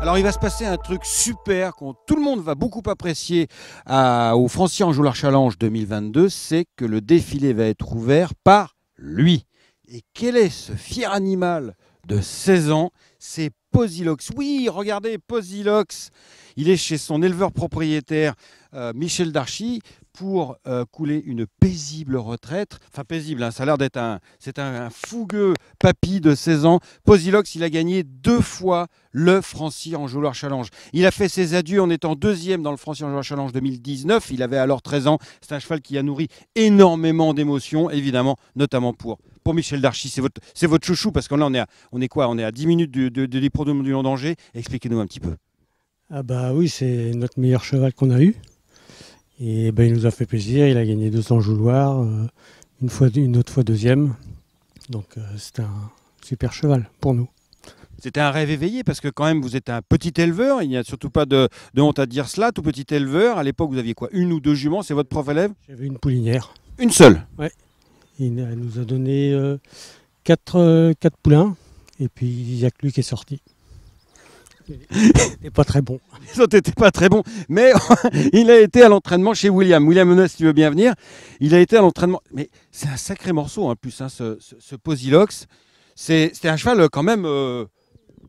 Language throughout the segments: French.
Alors il va se passer un truc super qu'on tout le monde va beaucoup apprécier euh, au Francien Joueur Challenge 2022, c'est que le défilé va être ouvert par lui. Et quel est ce fier animal de 16 ans C'est Posilox. Oui, regardez, Posilox. Il est chez son éleveur propriétaire euh, Michel Darchi pour euh, couler une paisible retraite. Enfin, paisible, hein, ça a l'air d'être un, c'est un, fougueux papy de 16 ans. Posilox, il a gagné deux fois le en joueur Challenge. Il a fait ses adieux en étant deuxième dans le en joueur Challenge 2019. Il avait alors 13 ans. C'est un cheval qui a nourri énormément d'émotions, évidemment, notamment pour pour Michel Darchi, c'est votre, c'est votre chouchou, parce qu'on là, on est on est quoi On est à 10 minutes de, de, du long danger. Expliquez-nous un petit peu. Ah bah oui, c'est notre meilleur cheval qu'on a eu. Et ben, il nous a fait plaisir, il a gagné 200 jouloirs, euh, une, fois, une autre fois deuxième. Donc euh, c'est un super cheval pour nous. C'était un rêve éveillé parce que quand même vous êtes un petit éleveur, il n'y a surtout pas de, honte à dire cela, tout petit éleveur. À l'époque vous aviez quoi Une ou deux juments, c'est votre prof élève J'avais une poulinière. Une seule Oui. Il nous a donné 4 euh, quatre, poulains et puis il n'y a que lui qui est sorti n'était pas très bon. Ils n'étaient pas très bons. Mais il a été à l'entraînement chez William. William menace, tu veux bien venir. Il a été à l'entraînement. Mais c'est un sacré morceau, en plus, hein, ce, ce, Posilox. C'est un cheval euh, quand même. Euh,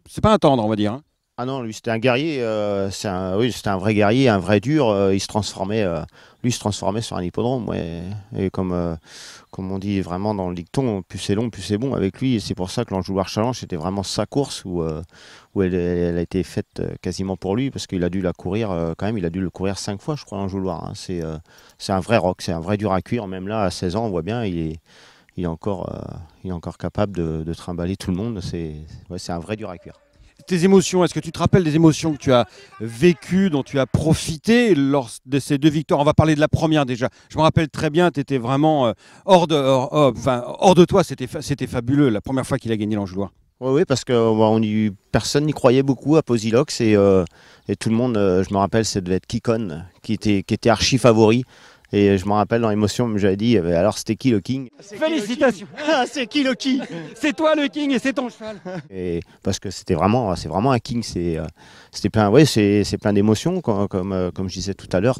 c'est pas un tendre, on va dire. Hein. Ah non, lui c'était un guerrier, euh, c'est oui, c'était un vrai guerrier, un vrai dur. Euh, il se transformait, euh, lui se transformait sur un hippodrome. Et comme, comme on dit vraiment dans le dicton, plus c'est long, plus c'est bon avec lui. c'est pour ça que l'Anjouloir Challenge c'était vraiment sa course où, elle, a été faite quasiment pour lui parce qu'il a dû la courir quand même. Il a dû le courir cinq fois, je crois, en hein. C'est c'est un vrai rock, c'est un vrai dur à cuire. Même là, à 16 ans, on voit bien, il est, il est, encore, il est encore capable de, trimballer tout le monde. C'est c'est un vrai dur à cuire tes émotions, est-ce que tu te rappelles des émotions que tu as vécues, dont tu as profité lors de ces deux victoires On va parler de la première déjà. Je me rappelle très bien, tu étais vraiment euh, hors de, oh, enfin, hors de toi, c'était, c'était fabuleux la première fois qu'il a gagné l'Angeloir. Oui, oui, parce que bah, personne n'y croyait beaucoup à Posilox et, euh, tout le monde, euh, je me rappelle, ça devait être Kikon qui était, qui était archi favori. Et euh, je me rappelle dans l'émotion, j'avais dit, euh, alors c'était qui le king Félicitations ah, C'est qui le king C'est toi le king et c'est ton cheval et Parce que c'était vraiment, c'est vraiment un king, c'est euh, c'était plein, ouais, c'est plein d'émotions, comme, comme, je disais tout à l'heure,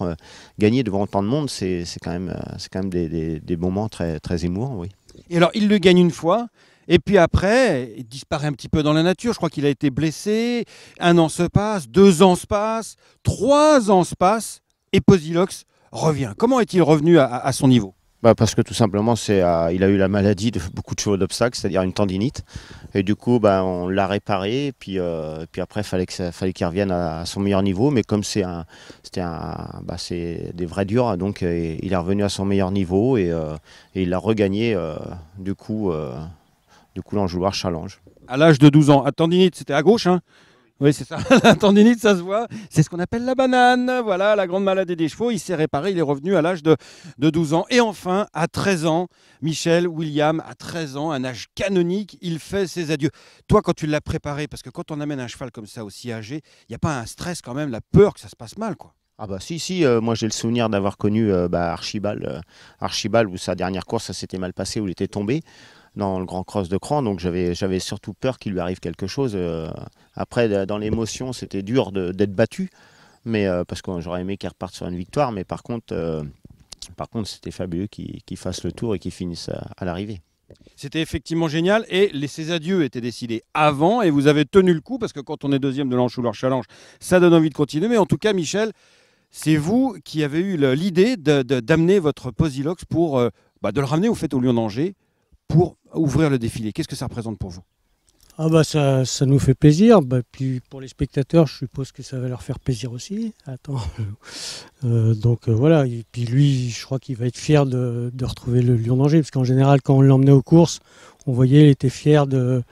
gagner devant tant de monde, c'est quand même, quand même des, des, des, moments très, très émouvants, oui. Et alors, il le gagne une fois, et puis après, il disparaît un petit peu dans la nature. Je crois qu'il a été blessé. Un an se passe, deux ans se passent, trois ans se passent. Et Posilox revient. Comment est-il revenu à, son niveau bah, parce que tout simplement, c'est, euh, il a eu la maladie de beaucoup de chevaux d'obstacles, c'est-à-dire une tendinite. Et du coup, bah, on l'a réparé. puis, euh, puis après, fallait que ça, fallait qu'il revienne à, son meilleur niveau. Mais comme c'est un, c'était un, bah, c'est des vrais durs, hein, donc euh, il est revenu à son meilleur niveau et, il a regagné. du coup, du coup, challenge. À l'âge de 12 ans, à tendinite, c'était à gauche. Hein oui, c'est ça. la tendinite, ça se voit. C'est ce qu'on appelle la banane. Voilà, la grande maladie des chevaux. Il s'est réparé. Il est revenu à l'âge de, 12 ans. Et enfin, à 13 ans, Michel William, à 13 ans, un âge canonique, il fait ses adieux. Toi, quand tu l'as préparé, parce que quand on amène un cheval comme ça aussi âgé, il n'y a pas un stress quand même, la peur que ça se passe mal, quoi. Ah bah si, si, euh, moi j'ai le souvenir d'avoir connu euh, bah, Archibald, euh, Archibald où sa dernière course, ça s'était mal passé, où il était tombé dans le grand cross de cran, donc j'avais, j'avais surtout peur qu'il lui arrive quelque chose. Euh, après, dans l'émotion, c'était dur d'être battu, mais euh, parce que j'aurais aimé qu'il reparte sur une victoire, mais par contre, euh, par contre c'était fabuleux qu'il, fasse le tour et qu'il finisse à, l'arrivée. C'était effectivement génial et les, ces adieux étaient décidés avant et vous avez tenu le coup parce que quand on est deuxième de leur Challenge, ça donne envie de continuer. Mais en tout cas, Michel, c'est vous qui avez eu l'idée d'amener votre Posilox pour bah, de le ramener au fait au Lyon d'Angers pour ouvrir le défilé. Qu'est-ce que ça représente pour vous ah bah ça, ça, nous fait plaisir. Bah, puis pour les spectateurs, je suppose que ça va leur faire plaisir aussi. Attends. Euh, donc euh, voilà. puis lui, je crois qu'il va être fier de, retrouver le lion danger Parce qu'en général, quand on l'emmenait aux courses, on voyait, qu'il était fier de,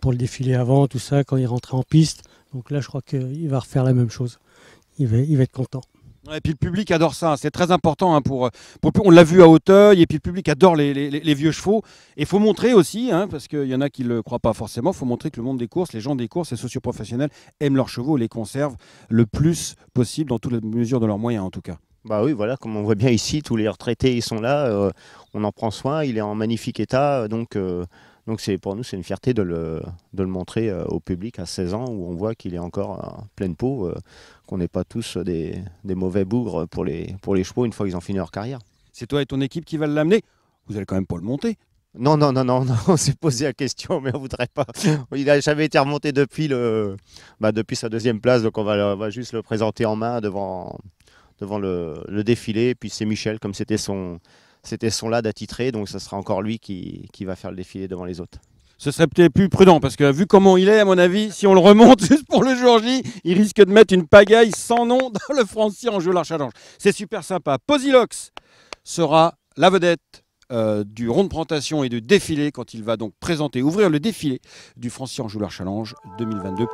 pour le défilé avant, tout ça, quand il rentrait en piste. Donc là, je crois qu'il va refaire la même chose. Il va, il va être content. Et puis le public adore ça, hein. c'est très important hein, pour, euh, on l'a vu à Auteuil. et puis le public adore les, vieux chevaux. Et il faut montrer aussi, hein, parce qu'il y en a qui ne le croient pas forcément, il faut montrer que le monde des courses, les gens des courses, les socioprofessionnels aiment leurs chevaux et les conservent le plus possible, dans toutes les mesures de leurs moyens en tout cas. Bah oui, voilà, comme on voit bien ici, tous les retraités sont là, euh, on en prend soin, il est en magnifique état, donc... Euh, donc c'est pour nous, c'est une fierté de le, montrer euh, au public à 16 ans où on voit qu'il est encore pleine peau, euh, qu'on n'est pas tous euh, des, mauvais bougres pour les, chevaux une fois qu'ils ont fini leur carrière. C'est toi et ton équipe qui va l'amener. Vous allez quand même pas le monter. Non, non, non, non, non, on s'est posé la question, mais on voudrait pas. Il n'a jamais été remonté bah, depuis, sa deuxième place, donc on va, juste le présenter en main devant, le défilé. Puis c'est Michel, comme c'était son, c'était son LAD attitré, donc ce sera encore lui qui, qui va faire le défilé devant les autres ce serait peut-être plus prudent parce que vu comment il est, à mon avis, si on le remonte juste pour le jour J, il risque de mettre une pagaille sans nom dans le francier en joueur challenge. C'est super sympa. Posilox sera la vedette. Euh, du rond de présentation et de défilé quand il va donc présenter, ouvrir le défilé du francier en Joueur Challenge 2022.